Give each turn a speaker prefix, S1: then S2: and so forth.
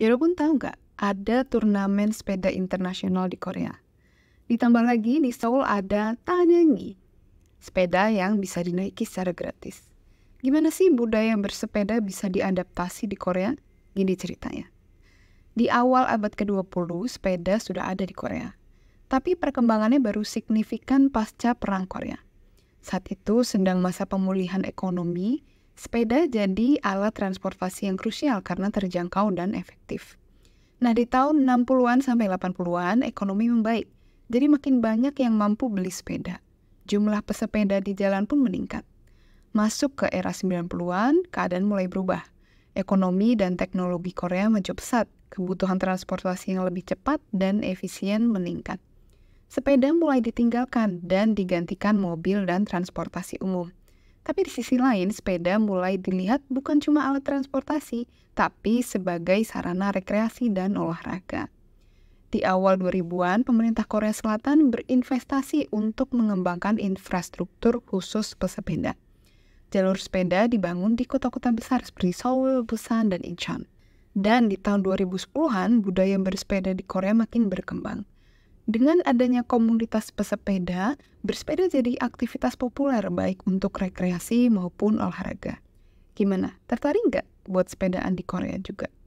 S1: pun ya, tahu nggak, ada turnamen sepeda internasional di Korea. Ditambah lagi di Seoul ada Tanengi, sepeda yang bisa dinaiki secara gratis. Gimana sih budaya bersepeda bisa diadaptasi di Korea? Gini ceritanya. Di awal abad ke-20, sepeda sudah ada di Korea. Tapi perkembangannya baru signifikan pasca Perang Korea. Saat itu sedang masa pemulihan ekonomi sepeda jadi alat transportasi yang krusial karena terjangkau dan efektif. Nah, di tahun 60-an sampai 80-an, ekonomi membaik. Jadi makin banyak yang mampu beli sepeda. Jumlah pesepeda di jalan pun meningkat. Masuk ke era 90-an, keadaan mulai berubah. Ekonomi dan teknologi Korea maju pesat, kebutuhan transportasi yang lebih cepat dan efisien meningkat. Sepeda mulai ditinggalkan dan digantikan mobil dan transportasi umum. Tapi di sisi lain, sepeda mulai dilihat bukan cuma alat transportasi, tapi sebagai sarana rekreasi dan olahraga. Di awal 2000-an, pemerintah Korea Selatan berinvestasi untuk mengembangkan infrastruktur khusus pesepeda. Jalur sepeda dibangun di kota-kota besar seperti Seoul, Busan, dan Incheon. Dan di tahun 2010-an, budaya bersepeda di Korea makin berkembang. Dengan adanya komunitas pesepeda, bersepeda jadi aktivitas populer baik untuk rekreasi maupun olahraga. Gimana? Tertarik nggak buat sepedaan di Korea juga?